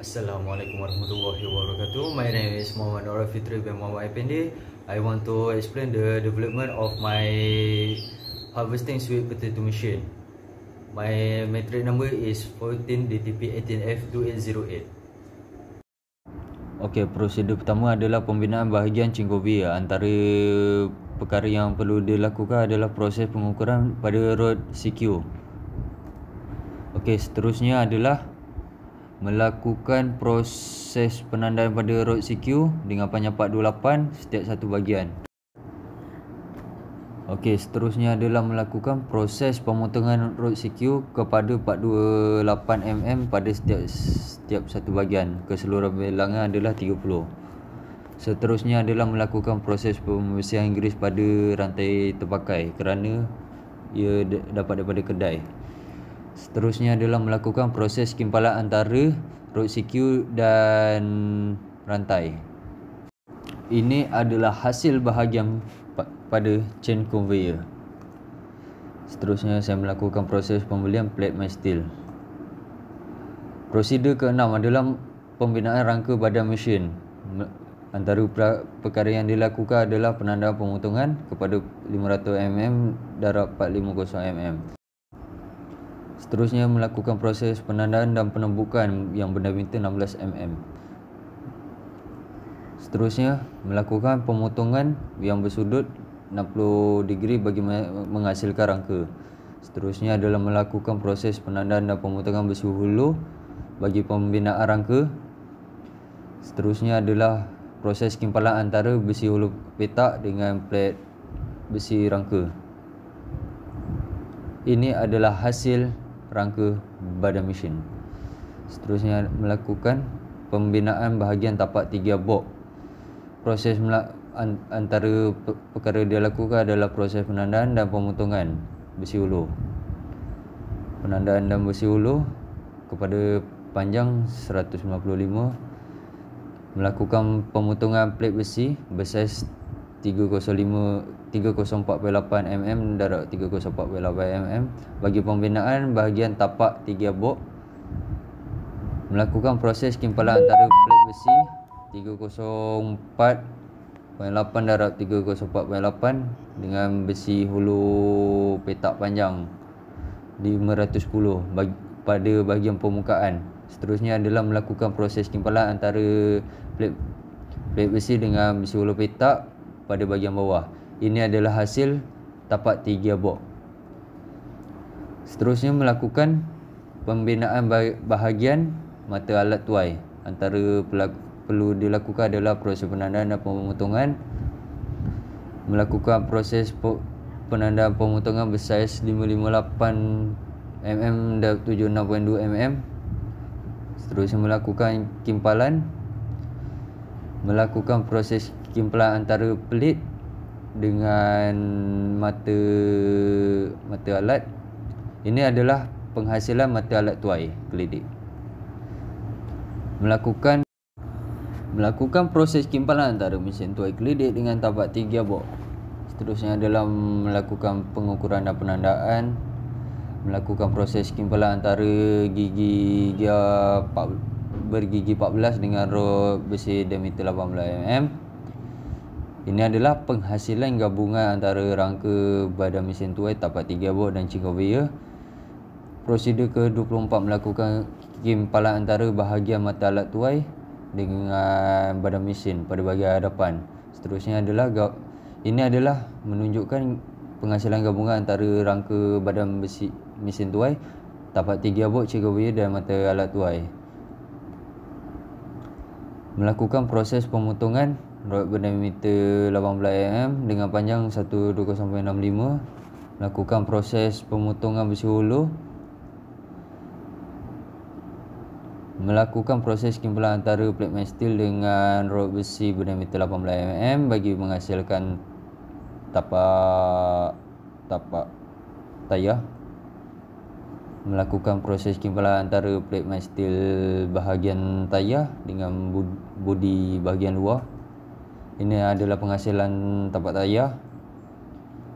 Assalamualaikum warahmatullahi wabarakatuh. My name is Muhammad Nora Fitri bin Muhammad Ependi. I want to explain the development of my harvesting sweet potato machine. My metric number is 14 DTP 18F2808. Okey, prosedur pertama adalah pembinaan bahagian cingkobi. Antara perkara yang perlu dilakukan adalah proses pengukuran pada rod CQ. Okey, seterusnya adalah melakukan proses penandaan pada road CQ dengan panjang 428 setiap satu bagian. Okey, seterusnya adalah melakukan proses pemotongan road CQ kepada 428 mm pada setiap setiap satu bagian. Keseluruhan bilangan adalah 30. Seterusnya adalah melakukan proses pembersihan grease pada rantai terpakai kerana ia dapat daripada kedai. Seterusnya adalah melakukan proses kimpalan antara road secure dan rantai. Ini adalah hasil bahagian pada chain conveyor. Seterusnya saya melakukan proses pembelian plate mesh steel. Prosedur keenam adalah pembinaan rangka badan mesin. Antara perkara yang dilakukan adalah penandaan pemotongan kepada 500 mm darab 450 mm. Seterusnya melakukan proses penandaan dan penembukan yang berdiameter 16mm Seterusnya melakukan pemotongan yang bersudut 60 degree bagi menghasilkan rangka Seterusnya adalah melakukan proses penandaan dan pemotongan besi hulu bagi pembinaan rangka Seterusnya adalah proses kimpalan antara besi hulu petak dengan plat besi rangka Ini adalah hasil rangka badan mesin seterusnya melakukan pembinaan bahagian tapak tiga bok proses antara perkara dia lakukan adalah proses penandaan dan pemotongan besi ulu penandaan dan besi ulu kepada panjang 195 melakukan pemotongan plate besi bersaiz 305 3048mm darat 3048mm bagi pembinaan bahagian tapak 3 bok melakukan proses kimpalan antara plat besi 3048 darat 3048 dengan besi hulu petak panjang 510 bagi, pada bahagian permukaan seterusnya adalah melakukan proses kimpalan antara plat plat besi dengan besi hulu petak pada bahagian bawah 3048 ini adalah hasil tapak tiga box. Seterusnya melakukan pembinaan bahagian mata alat tuai. Antara perlu dilakukan adalah proses penandaan dan pemotongan. Melakukan proses penandaan pemotongan bersaiz 558 mm dan 762 mm. Seterusnya melakukan kimpalan. Melakukan proses kimpalan antara pelit dengan mata mata alat ini adalah penghasilan mata alat tuai kelidik. melakukan melakukan proses kimpalan antara mesin tuai kelidik dengan tapak tinggi abok seterusnya adalah melakukan pengukuran dan penandaan melakukan proses kimpalan antara gigi gigi bergigi 14 dengan rod besi diameter 18 mm ini adalah penghasilan gabungan antara rangka badan mesin tuai tapak 3 bot dan cinggau wayar. Prosedur ke-24 melakukan kimpalan antara bahagian mata alat tuai dengan badan mesin pada bahagian hadapan. Seterusnya adalah ini adalah menunjukkan penghasilan gabungan antara rangka badan besi, mesin tuai tapak 3 bot cinggau wayar dan mata alat tuai. Melakukan proses pemotongan rod berdiameter 18mm dengan panjang 120.65 lakukan proses pemotongan besi hulu melakukan proses kimpulan antara plate main steel dengan rod besi berdiameter 18mm bagi menghasilkan tapak tapak tayar melakukan proses kimpalan antara plate main steel bahagian tayar dengan bodi bahagian luar ini adalah penghasilan tapak tayar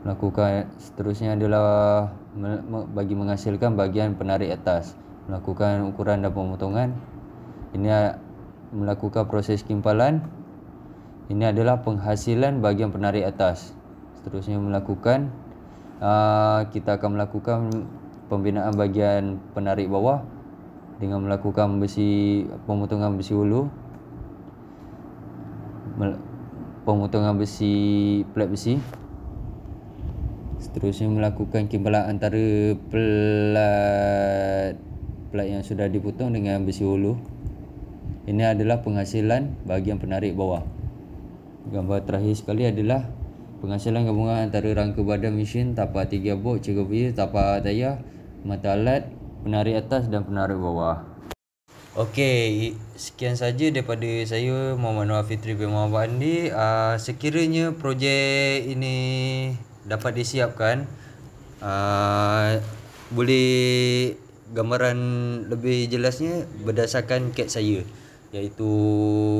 Melakukan seterusnya adalah Bagi menghasilkan bahagian penarik atas Melakukan ukuran dan pemotongan Ini melakukan proses kimpalan Ini adalah penghasilan bahagian penarik atas Seterusnya melakukan Kita akan melakukan Pembinaan bahagian penarik bawah Dengan melakukan besi pemotongan besi hulu pemotongan besi plat besi seterusnya melakukan kimbalan antara plat plat yang sudah dipotong dengan besi hulu ini adalah penghasilan bahagian penarik bawah gambar terakhir sekali adalah penghasilan gabungan antara rangka badan mesin tapak tiga bot, cikgu tapak tayar mata alat, penarik atas dan penarik bawah Okey, sekian saja daripada saya Muhammad Noah Fitri bin Muhammad Andi. Uh, sekiranya projek ini dapat disiapkan, uh, boleh gambaran lebih jelasnya berdasarkan CAD saya iaitu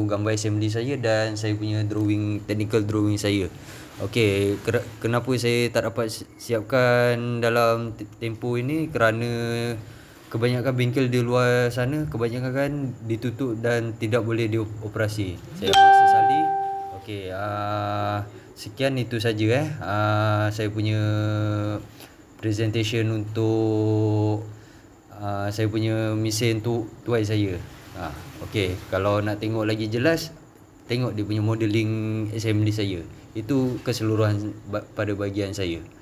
gambar assembly saya dan saya punya drawing technical drawing saya. Okey, kenapa saya tak dapat siapkan dalam tempoh ini kerana kebanyakan bengkel di luar sana kebanyakan kan ditutup dan tidak boleh dioperasi. Saya rasa sekali. Okey, uh, sekian itu saja eh. Uh, saya punya presentation untuk uh, saya punya mesin untuk tuai saya. uh, okey, kalau nak tengok lagi jelas tengok dia punya modeling assembly saya. Itu keseluruhan pada bagian saya.